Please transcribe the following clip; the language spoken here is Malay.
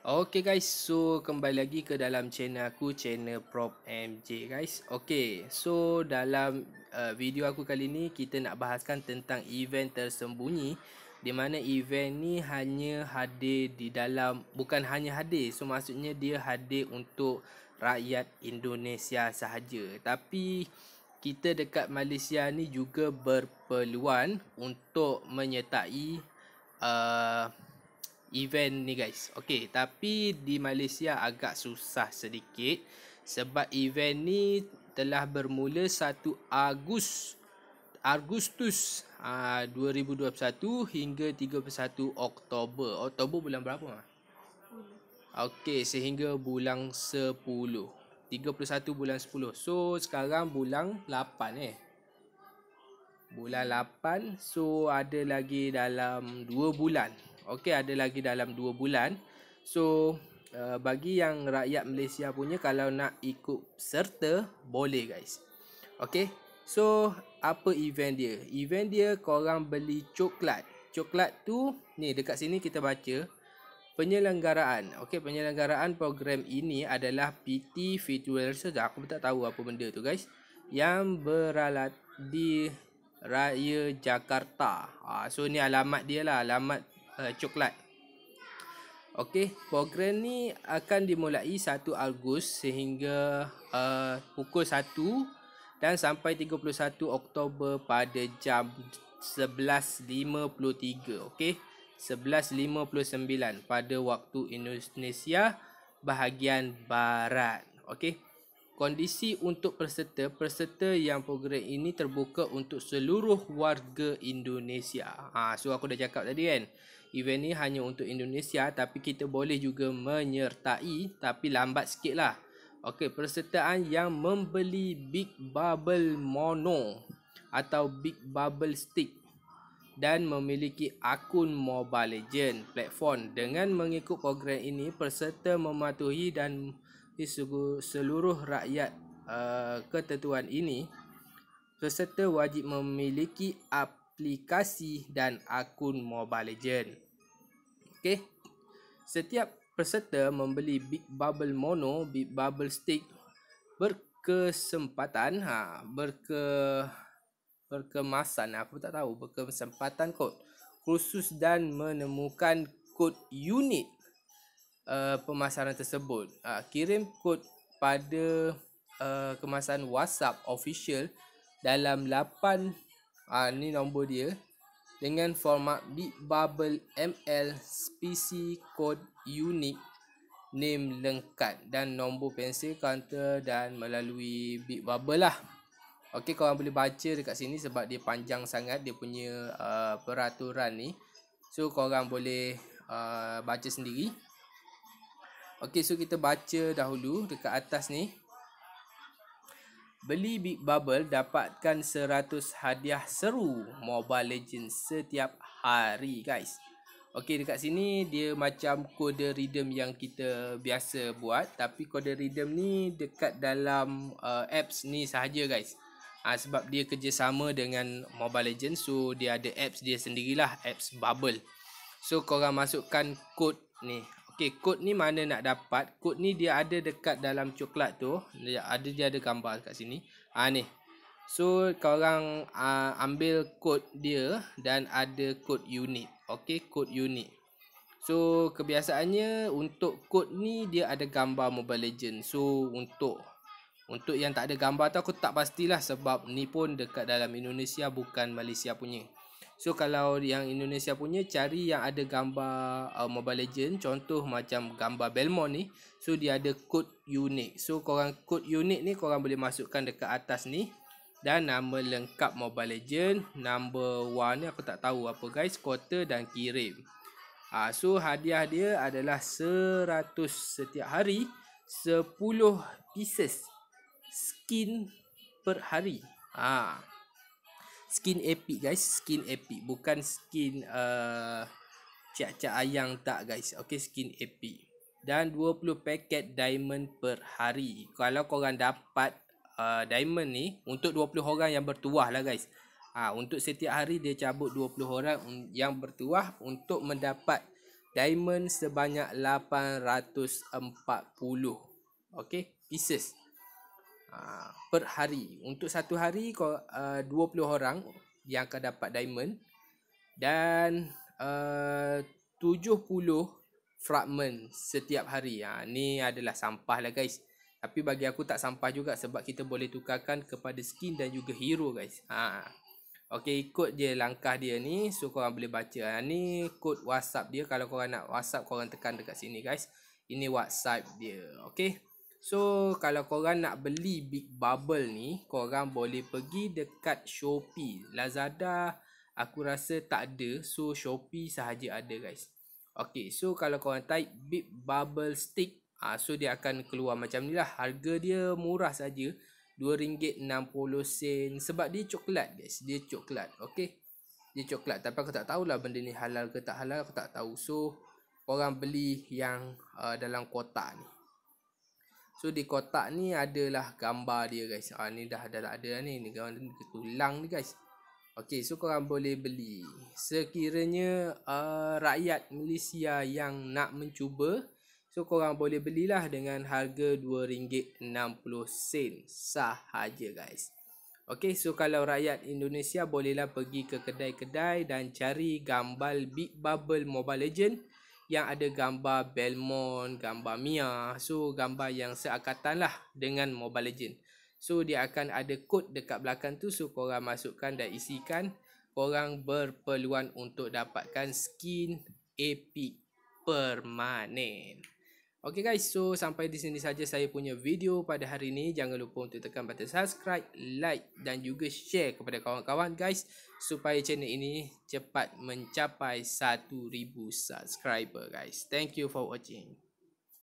Okay guys, so kembali lagi ke dalam channel aku, channel Prop MJ guys. Okay, so dalam uh, video aku kali ni kita nak bahaskan tentang event tersembunyi di mana event ni hanya hadir di dalam bukan hanya hadir, so maksudnya dia hadir untuk rakyat Indonesia sahaja. Tapi kita dekat Malaysia ni juga berpeluang untuk menyertai uh, event ni guys. okay, tapi di Malaysia agak susah sedikit sebab event ni telah bermula 1 Agus Agustus ah, uh, 2021 hingga 31 Oktober. Oktober bulan berapa? Okay, sehingga bulan 10. 31 bulan 10. So, sekarang bulan 8 eh. Bulan 8. So, ada lagi dalam 2 bulan. Okey ada lagi dalam 2 bulan. So uh, bagi yang rakyat Malaysia punya kalau nak ikut serta boleh guys. Okey. So apa event dia? Event dia korang beli coklat. Coklat tu ni dekat sini kita baca penyelenggaraan. Okey penyelenggaraan program ini adalah PT Virtual saja. Aku tak tahu apa benda tu guys. Yang beralat di Raya Jakarta. ha, so ni alamat dia lah, alamat uh, coklat. Okey, program ni akan dimulai 1 Ogos sehingga uh, pukul 1 dan sampai 31 Oktober pada jam 11.53. Okey, 11.59 pada waktu Indonesia bahagian barat. Okey. Kondisi untuk peserta, peserta yang program ini terbuka untuk seluruh warga Indonesia. Ha, so aku dah cakap tadi kan event ni hanya untuk Indonesia tapi kita boleh juga menyertai tapi lambat sikit lah. Okey, persertaan yang membeli Big Bubble Mono atau Big Bubble Stick dan memiliki akun Mobile Legend platform dengan mengikut program ini peserta mematuhi dan seluruh rakyat uh, ketentuan ini peserta wajib memiliki up aplikasi dan akun Mobile Legend. Okey. Setiap peserta membeli Big Bubble Mono, Big Bubble Stick berkesempatan ha berke berkemasan aku tak tahu berkesempatan kot khusus dan menemukan kod unit uh, pemasaran tersebut ha, kirim kod pada uh, kemasan WhatsApp official dalam Ah ni nombor dia dengan format Bitbubble ML PC code unique name lengkap dan nombor pensel counter dan melalui Bitbubble lah. Okey korang boleh baca dekat sini sebab dia panjang sangat dia punya uh, peraturan ni. So kau korang boleh uh, baca sendiri. Okey so kita baca dahulu dekat atas ni. Beli Big Bubble dapatkan 100 hadiah seru Mobile Legends setiap hari guys. Okey dekat sini dia macam kode redeem yang kita biasa buat tapi kode redeem ni dekat dalam uh, apps ni sahaja guys. Ha, sebab dia kerjasama dengan Mobile Legends so dia ada apps dia sendirilah apps Bubble. So korang masukkan kod ni Okey, kod ni mana nak dapat? Kod ni dia ada dekat dalam coklat tu. Dia ada dia ada gambar kat sini. Ha ni. So, kau orang uh, ah, ambil kod dia dan ada kod unit. Okey, kod unit. So, kebiasaannya untuk kod ni dia ada gambar Mobile Legend. So, untuk untuk yang tak ada gambar tu aku tak pastilah sebab ni pun dekat dalam Indonesia bukan Malaysia punya. So kalau yang Indonesia punya cari yang ada gambar uh, Mobile Legend contoh macam gambar Belmont ni so dia ada code unik. So korang code unik ni korang boleh masukkan dekat atas ni dan nama lengkap Mobile Legend, number 1 ni aku tak tahu apa guys, quarter dan kirim. Ah uh, so hadiah dia adalah 100 setiap hari 10 pieces skin per hari. Ah uh skin epic guys skin epic bukan skin uh, cak-cak ayang tak guys okey skin epic dan 20 paket diamond per hari kalau kau korang dapat uh, diamond ni untuk 20 orang yang bertuah lah guys ha, untuk setiap hari dia cabut 20 orang yang bertuah untuk mendapat diamond sebanyak 840 okey pieces 840 per hari. Untuk satu hari kau eh, uh, 20 orang yang akan dapat diamond dan eh, uh, 70 fragment setiap hari. Ha, ni adalah sampah lah guys. Tapi bagi aku tak sampah juga sebab kita boleh tukarkan kepada skin dan juga hero guys. Ha. Okey ikut je langkah dia ni so korang boleh baca. Ha, ni kod WhatsApp dia kalau korang nak WhatsApp kau korang tekan dekat sini guys. Ini WhatsApp dia. Okey. So kalau korang nak beli Big Bubble ni Korang boleh pergi dekat Shopee Lazada aku rasa tak ada So Shopee sahaja ada guys Okay so kalau korang type Big Bubble Stick ah So dia akan keluar macam ni lah Harga dia murah saja RM2.60 Sebab dia coklat guys Dia coklat okay Dia coklat tapi aku tak tahulah benda ni halal ke tak halal Aku tak tahu so Korang beli yang uh, dalam kotak ni So di kotak ni adalah gambar dia guys. Ah ni dah ada ada lah ni. Ni gambar ni tulang ni guys. Okey, so korang boleh beli. Sekiranya uh, rakyat Malaysia yang nak mencuba, so korang boleh belilah dengan harga RM2.60 sahaja guys. Okey, so kalau rakyat Indonesia bolehlah pergi ke kedai-kedai dan cari gambar Big Bubble Mobile Legends yang ada gambar Belmont, gambar Mia. So, gambar yang seakatan lah dengan Mobile Legend. So, dia akan ada kod dekat belakang tu. So, korang masukkan dan isikan. Korang berpeluang untuk dapatkan skin epic permanen. Okay guys, so sampai di sini saja saya punya video pada hari ini. Jangan lupa untuk tekan button subscribe, like dan juga share kepada kawan-kawan guys. Supaya channel ini cepat mencapai 1000 subscriber guys. Thank you for watching.